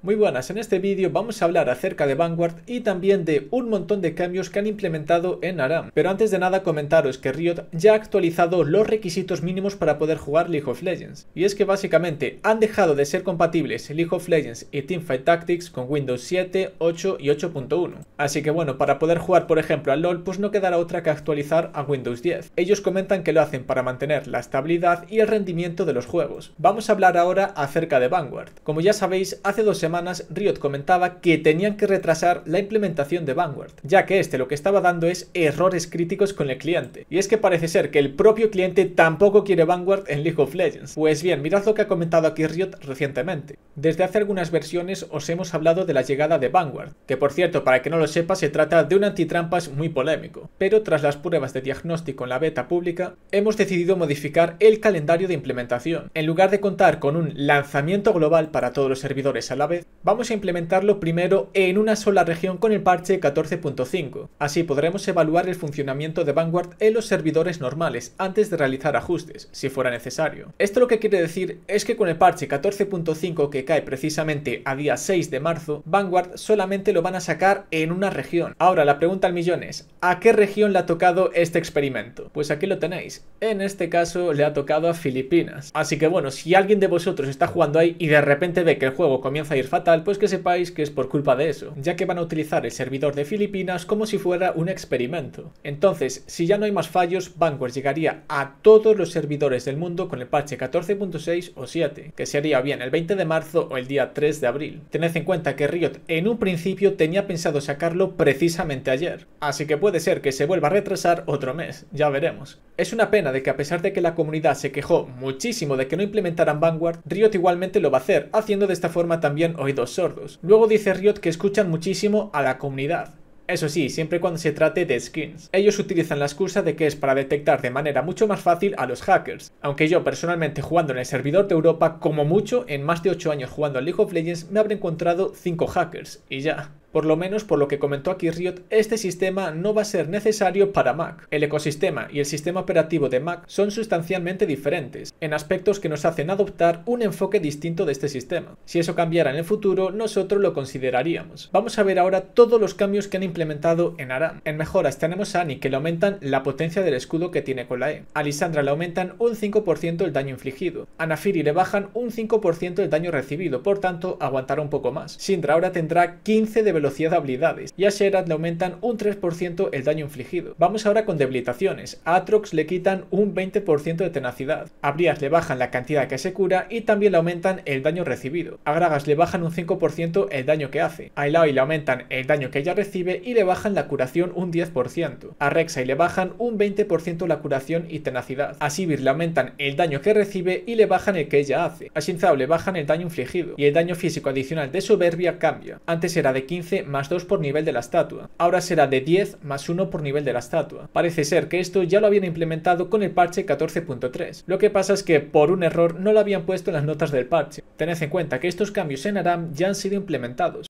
Muy buenas, en este vídeo vamos a hablar acerca de Vanguard y también de un montón de cambios que han implementado en ARAM. Pero antes de nada comentaros que Riot ya ha actualizado los requisitos mínimos para poder jugar League of Legends. Y es que básicamente han dejado de ser compatibles League of Legends y Teamfight Tactics con Windows 7, 8 y 8.1. Así que bueno, para poder jugar por ejemplo al LoL pues no quedará otra que actualizar a Windows 10. Ellos comentan que lo hacen para mantener la estabilidad y el rendimiento de los juegos. Vamos a hablar ahora acerca de Vanguard. Como ya sabéis, hace dos semanas Riot comentaba que tenían que retrasar la implementación de Vanguard, ya que este lo que estaba dando es errores críticos con el cliente. Y es que parece ser que el propio cliente tampoco quiere Vanguard en League of Legends. Pues bien, mirad lo que ha comentado aquí Riot recientemente. Desde hace algunas versiones os hemos hablado de la llegada de Vanguard, que por cierto, para que no lo sepa, se trata de un antitrampas muy polémico. Pero tras las pruebas de diagnóstico en la beta pública, hemos decidido modificar el calendario de implementación. En lugar de contar con un lanzamiento global para todos los servidores a la vez, vamos a implementarlo primero en una sola región con el parche 14.5. Así podremos evaluar el funcionamiento de Vanguard en los servidores normales antes de realizar ajustes, si fuera necesario. Esto lo que quiere decir es que con el parche 14.5 que cae precisamente a día 6 de marzo, Vanguard solamente lo van a sacar en una región. Ahora la pregunta al millón es, ¿a qué región le ha tocado este experimento? Pues aquí lo tenéis. En este caso le ha tocado a Filipinas. Así que bueno, si alguien de vosotros está jugando ahí y de repente ve que el juego comienza a ir fatal, pues que sepáis que es por culpa de eso, ya que van a utilizar el servidor de Filipinas como si fuera un experimento. Entonces, si ya no hay más fallos, Vanguard llegaría a todos los servidores del mundo con el parche 14.6 o 7, que sería bien el 20 de marzo o el día 3 de abril. Tened en cuenta que Riot en un principio tenía pensado sacarlo precisamente ayer, así que puede ser que se vuelva a retrasar otro mes, ya veremos. Es una pena de que a pesar de que la comunidad se quejó muchísimo de que no implementaran Vanguard, Riot igualmente lo va a hacer, haciendo de esta forma también oídos sordos. Luego dice Riot que escuchan muchísimo a la comunidad. Eso sí, siempre cuando se trate de skins. Ellos utilizan la excusa de que es para detectar de manera mucho más fácil a los hackers, aunque yo personalmente jugando en el servidor de Europa, como mucho, en más de 8 años jugando al League of Legends me habré encontrado 5 hackers, y ya. Por lo menos por lo que comentó aquí Riot, este sistema no va a ser necesario para Mac. El ecosistema y el sistema operativo de Mac son sustancialmente diferentes, en aspectos que nos hacen adoptar un enfoque distinto de este sistema. Si eso cambiara en el futuro, nosotros lo consideraríamos. Vamos a ver ahora todos los cambios que han implementado en ARAM. En mejoras tenemos a Annie, que le aumentan la potencia del escudo que tiene con la E. A le aumentan un 5% el daño infligido. A Nafiri le bajan un 5% el daño recibido, por tanto aguantará un poco más. Sindra ahora tendrá 15 de velocidad de habilidades y a Sherat le aumentan un 3% el daño infligido. Vamos ahora con debilitaciones. A Atrox le quitan un 20% de tenacidad. A Brias le bajan la cantidad que se cura y también le aumentan el daño recibido. A Gragas le bajan un 5% el daño que hace. A y le aumentan el daño que ella recibe y le bajan la curación un 10%. A Rek'Sai le bajan un 20% la curación y tenacidad. A Sivir le aumentan el daño que recibe y le bajan el que ella hace. A Shinzao le bajan el daño infligido y el daño físico adicional de soberbia cambia. Antes era de 15 más 2 por nivel de la estatua. Ahora será de 10 más 1 por nivel de la estatua. Parece ser que esto ya lo habían implementado con el parche 14.3. Lo que pasa es que por un error no lo habían puesto en las notas del parche. Tened en cuenta que estos cambios en ARAM ya han sido implementados.